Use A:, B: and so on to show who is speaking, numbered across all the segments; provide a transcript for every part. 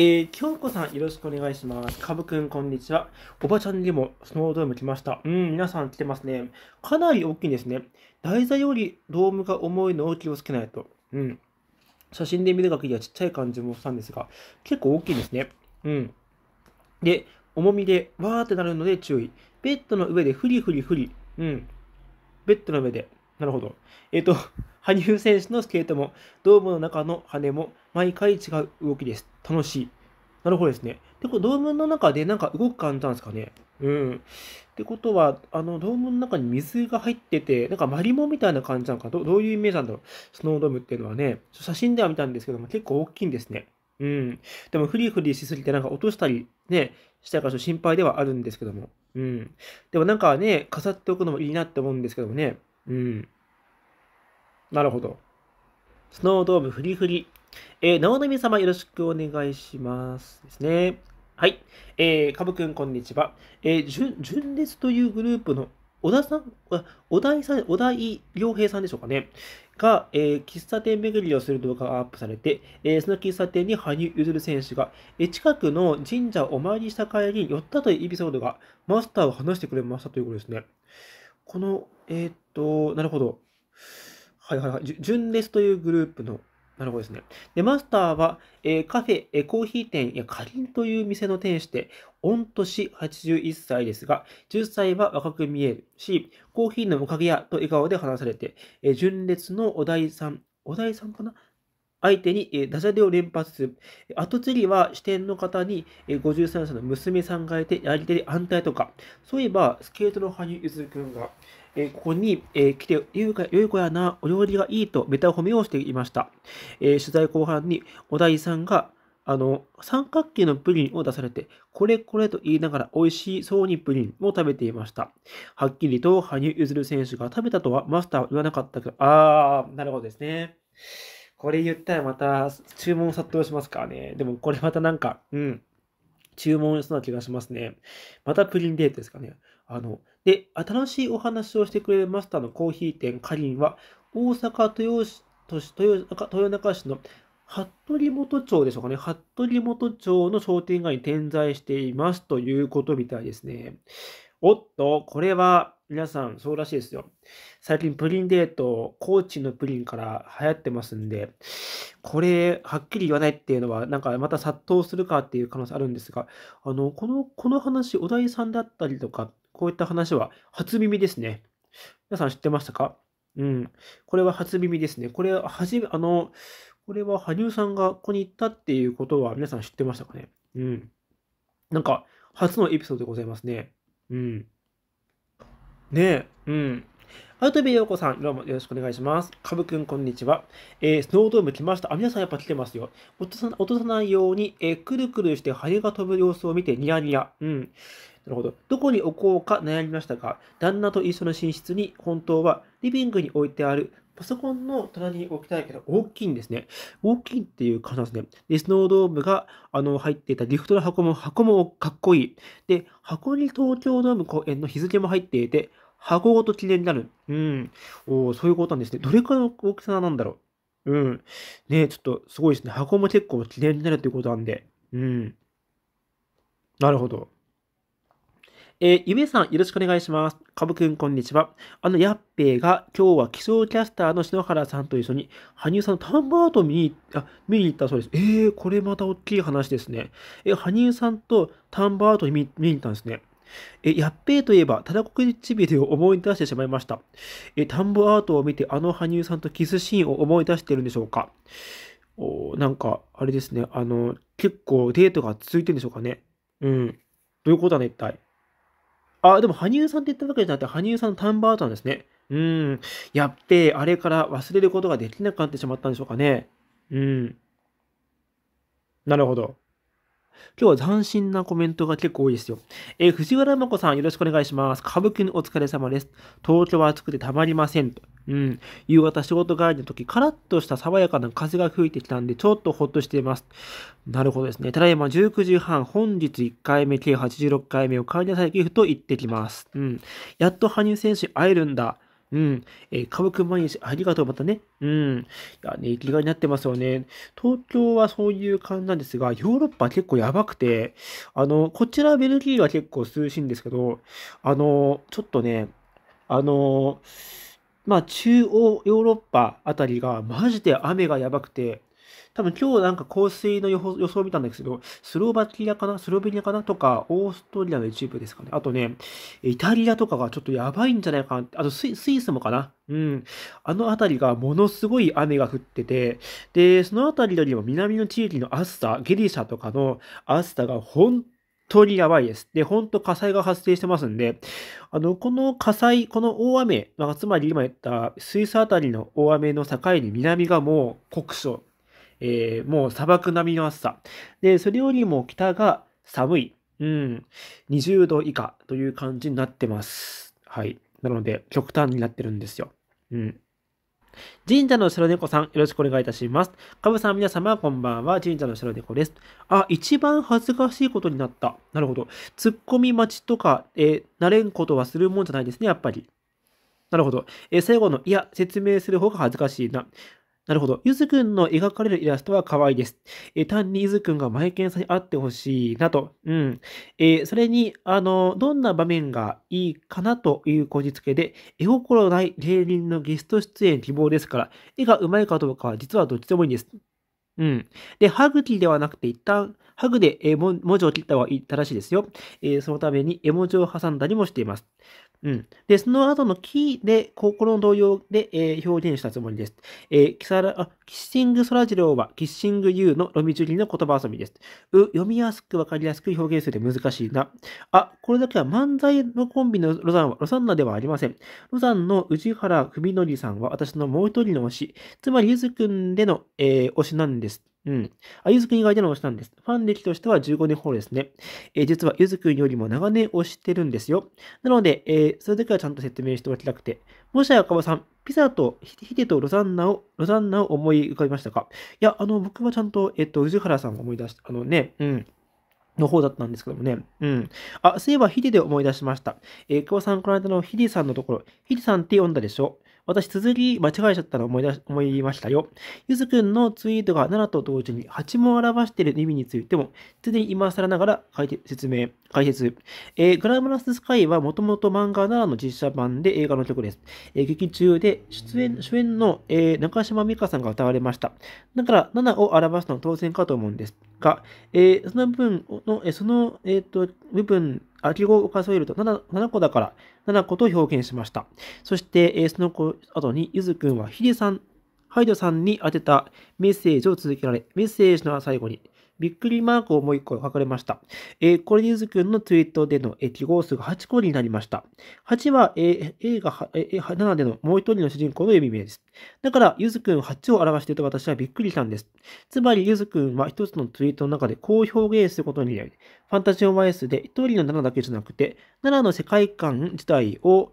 A: えー、京子さん、よろしくお願いします。かぶくん、こんにちは。おばちゃんにもスノードーム来ました。うん、皆さん来てますね。かなり大きいですね。台座よりドームが重いのを気をつけないと。うん。写真で見る限りはちっちゃい感じもしたんですが、結構大きいですね。うん。で、重みで、わーってなるので注意。ベッドの上でフリフリフリ。うん。ベッドの上で。なるほど。えっ、ー、と、羽生選手のスケートも、ドームの中の羽も毎回違う動きです。楽しい。なるほどですね。で、これドームの中でなんか動く感じなんですかね。うん。ってことは、あの、ドームの中に水が入ってて、なんかマリモみたいな感じなのか、どどういうイメージなんだろう。スノードームっていうのはね、写真では見たんですけども、結構大きいんですね。うん。でも、フリフリしすぎて、なんか落としたり、ね、したから心配ではあるんですけども。うん。でもなんかね、飾っておくのもいいなって思うんですけどもね。うん。なるほど。スノードームフリフリ。えー、なみ様よろしくお願いします。ですね。はい。えー、かぶくんこんにちは。えー、純、純烈というグループの小田さん、小田井さん、小田井良平さんでしょうかね。が、えー、喫茶店巡りをする動画がアップされて、えー、その喫茶店に羽生結弦選手が、えー、近くの神社をお参りした帰りに寄ったというエピソードが、マスターを話してくれましたということですね。この、えー、っと、なるほど。はいはいはい。純レスというグループの、なるほどですね。で、マスターは、えー、カフェ、えー、コーヒー店やかりという店の店主で、御年81歳ですが、10歳は若く見えるし、コーヒーのおかげやと笑顔で話されて、えー、純烈のお題さん、お題さんかな相手にダジャレを連発する。後継ぎは支店の方に53歳の娘さんがいて、やり手で安泰とか。そういえば、スケートの羽生結弦君が、ここに、来て、ゆうい子やな、お料理がいいとメタ褒めをしていました。取材後半に、小田井さんが、あの、三角形のプリンを出されて、これこれと言いながら美味しそうにプリンを食べていました。はっきりと羽生結弦選手が食べたとはマスターは言わなかったけど、あー、なるほどですね。これ言ったらまた注文殺到しますからね。でもこれまたなんか、うん。注文しそうな気がしますね。またプリンデートですかね。あの、で、新しいお話をしてくれるマスターのコーヒー店、かりんは、大阪豊市豊豊中市の服部元町でしょうかね。服部元町の商店街に点在していますということみたいですね。おっと、これは皆さん、そうらしいですよ。最近プリンデート、高知のプリンから流行ってますんで、これ、はっきり言わないっていうのは、なんかまた殺到するかっていう可能性あるんですが、あの、この、この話、お題さんだったりとか、こういった話は初耳ですね。皆さん知ってましたかうん。これは初耳ですね。これ、はじめ、あの、これは羽生さんがここに行ったっていうことは皆さん知ってましたかねうん。なんか、初のエピソードでございますね。うん。ねえ、うん。アウトビーヨーコさん、どうもよろしくお願いします。カブくん、こんにちは。えー、スノードーム来ました。あ、皆さんやっぱ来てますよ。落とさ落とさないように、えー、くるくるして羽が飛ぶ様子を見てニヤニヤ。うん。なるほど。どこに置こうか悩みましたが、旦那と一緒の寝室に本当はリビングに置いてあるパソコンの棚に置きたいけど大きいんですね。大きいっていう感じなんですね。で、スノードームがあの入っていたリフトの箱も、箱もかっこいい。で、箱に東京ドーム公園の日付も入っていて、箱ごと記念になる。うん。おそういうことなんですね。どれくらいの大きさなんだろう。うん。ねちょっとすごいですね。箱も結構記念になるということなんで。うん。なるほど。えー、ゆめさん、よろしくお願いします。かぶくん、こんにちは。あの、やっぺーが、今日は気象キャスターの篠原さんと一緒に、羽生さんのタンバート見に、あ、見に行ったそうです。えー、これまた大きい話ですね。えー、羽生さんとタンバート見見に行ったんですね。え、やっぺーといえば、ただこくちびれを思い出してしまいました。え、田んぼアートを見て、あの羽生さんとキスシーンを思い出してるんでしょうかおなんか、あれですね、あの、結構デートが続いてるんでしょうかね。うん。どういうことだね、一体。あ、でも羽生さんって言ったわけじゃなくて、羽生さんのタンバートンですね。うん。やって、あれから忘れることができなくなってしまったんでしょうかね。うん。なるほど。今日は斬新なコメントが結構多いですよ。えー、藤原真子さんよろしくお願いします。歌舞伎のお疲れ様です。東京は暑くてたまりませんと。うん。夕方仕事帰りの時、カラッとした爽やかな風が吹いてきたんで、ちょっとほっとしています。なるほどですね。ただいま19時半、本日1回目、計86回目を帰りなさいギフと行ってきます。うん。やっと羽生選手会えるんだ。うん。えー、かぶくん毎日ありがとう、またね。うん。いやね、生きがいになってますよね。東京はそういう感じなんですが、ヨーロッパ結構やばくて、あの、こちらベルギーは結構涼しいんですけど、あの、ちょっとね、あの、まあ、中央ヨーロッパあたりがマジで雨がやばくて、多分今日なんか降水の予報予想を見たんですけど、スロバキアかなスロベニアかなとか、オーストリアの一部ですかね。あとね、イタリアとかがちょっとやばいんじゃないかな。あとスイスもかなうん。あの辺りがものすごい雨が降ってて、で、その辺りよりも南の地域の暑さ、ゲリシャとかの暑さが本当にやばいです。で、本当火災が発生してますんで、あの、この火災、この大雨、まあ、つまり今言ったスイスあたりの大雨の境に南がもう酷暑、えー、もう砂漠並みの暑さ。で、それよりも北が寒い。うん。20度以下という感じになってます。はい。なので、極端になってるんですよ。うん。神社の白猫さん、よろしくお願いいたします。かぶさん、皆様、こんばんは。神社の白猫です。あ、一番恥ずかしいことになった。なるほど。ツッコミ待ちとか、えー、慣れんことはするもんじゃないですね、やっぱり。なるほど。えー、最後の、いや、説明する方が恥ずかしいな。なるほど。ゆずくんの描かれるイラストは可愛いです。えー、単にゆずくんがマイケンさんに会ってほしいなと。うん。えー、それに、あの、どんな場面がいいかなというこじつけで、絵心ない芸人のゲスト出演希望ですから、絵が上手いかどうかは実はどっちでもいいんです。うん。で、ハグキではなくて、一旦、ハグで絵文字を切った方がいいらしいですよ。えー、そのために絵文字を挟んだりもしています。うん。で、その後のキーで、心の動揺で、えー、表現したつもりです。えー、キサラ、あ、キッシングソラジローは、キッシングユーのロミジュリの言葉遊びです。う、読みやすくわかりやすく表現する難しいな。あ、これだけは漫才のコンビのロザンは、ロザンナではありません。ロザンの宇治原文則さんは、私のもう一人の推し、つまりゆずくんでの、えー、推しなんです。うん。あ、ゆずくん以外での推しなんです。ファン歴としては15年ほどですね。えー、実はゆずくんよりも長年推してるんですよ。なので、えー、それだけはちゃんと説明しておきたくて。もしや赤羽さん、ピザとヒデとロザンナを、ロザンナを思い浮かびましたかいや、あの、僕はちゃんと、えっ、ー、と、宇治原さんを思い出した。あのね、うん。の方だったんですけどもね。うん。あ、そういえばヒデで思い出しました。えー、久保さん、この間のヒデさんのところ、ヒデさんって読んだでしょ私、綴り間違えちゃったの思い出し、思いましたよ。ゆずくんのツイートが7と同時に8も表している意味についても、すでに今更ながら解説明、解説。えー、グラムラススカイはもともと漫画7の実写版で映画の曲です。えー、劇中で出演、主演の、えー、中島美香さんが歌われました。だから、7を表すのは当然かと思うんですが、えー、その部分の、えー、その、えっ、ー、と、部分空き語を数えると 7, 7個だから7個と表現しました。そして、えー、その後にゆずくんはヒデさん、ハイドさんに宛てたメッセージを続けられ、メッセージの最後に、びっくりマークをもう一個書かれました。えー、これゆずくんのツイートでの、記号数が8個になりました。8は、えー、映え7でのもう一人の主人公の呼び名です。だから、ゆずくん8を表していた私はびっくりしたんです。つまり、ゆずくんは一つのツイートの中でこう表現することになり、ファンタジオ YS で一人の7だけじゃなくて、7の世界観自体を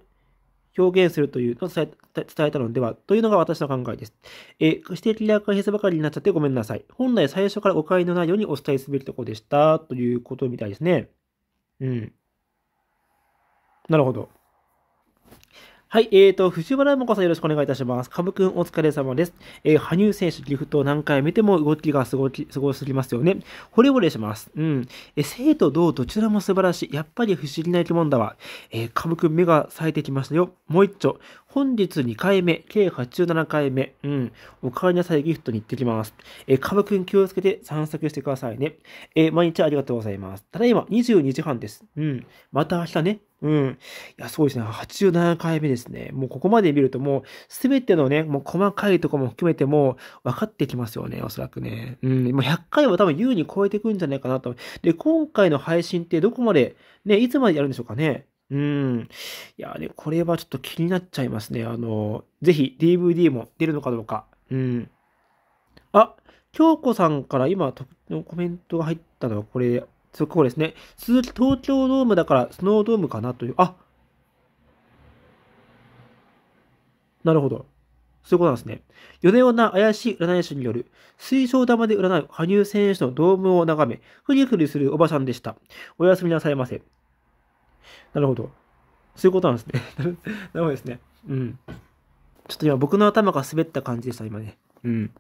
A: 表現するというのを伝えたのではというのが私の考えです。えー、指摘や解説ばかりになっちゃってごめんなさい。本来最初から誤解のないようにお伝えすべきところでしたということみたいですね。うん。なるほど。はい、えーと、藤原もこさんよろしくお願いいたします。ブくんお疲れ様です。えー、羽生選手、ギフトを何回見ても動きがすごき、すごすぎますよね。惚れ惚れします。うん。えー、生と同どちらも素晴らしい。やっぱり不思議な生き物だわ。えー、ブくん目が冴えてきましたよ。もう一丁。本日2回目、計87回目、うん、お帰りなさいギフトに行ってきます。えー、ぶくん気をつけて散策してくださいね。えー、毎日ありがとうございます。ただいま22時半です。うん、また明日ね。うん。いや、そうですね。87回目ですね。もうここまで見るともう、すべてのね、もう細かいとこも含めても分かってきますよね。おそらくね。うん。もう100回は多分優に超えてくんじゃないかなと。で、今回の配信ってどこまで、ね、いつまでやるんでしょうかね。うん。いや、ね、これはちょっと気になっちゃいますね。あの、ぜひ DVD も出るのかどうか。うん。あ、京子さんから今、コメントが入ったのは、これ、速こですね。鈴木東京ドームだから、スノードームかなという。あなるほど。そういうことなんですね。夜な夜な怪しい占い師による、水晶玉で占う羽生選手のドームを眺め、ふりふりするおばさんでした。おやすみなさいませ。なるほど。そういうことなんですね。なるほどですね。うん。ちょっと今僕の頭が滑った感じでした、今ね。うん。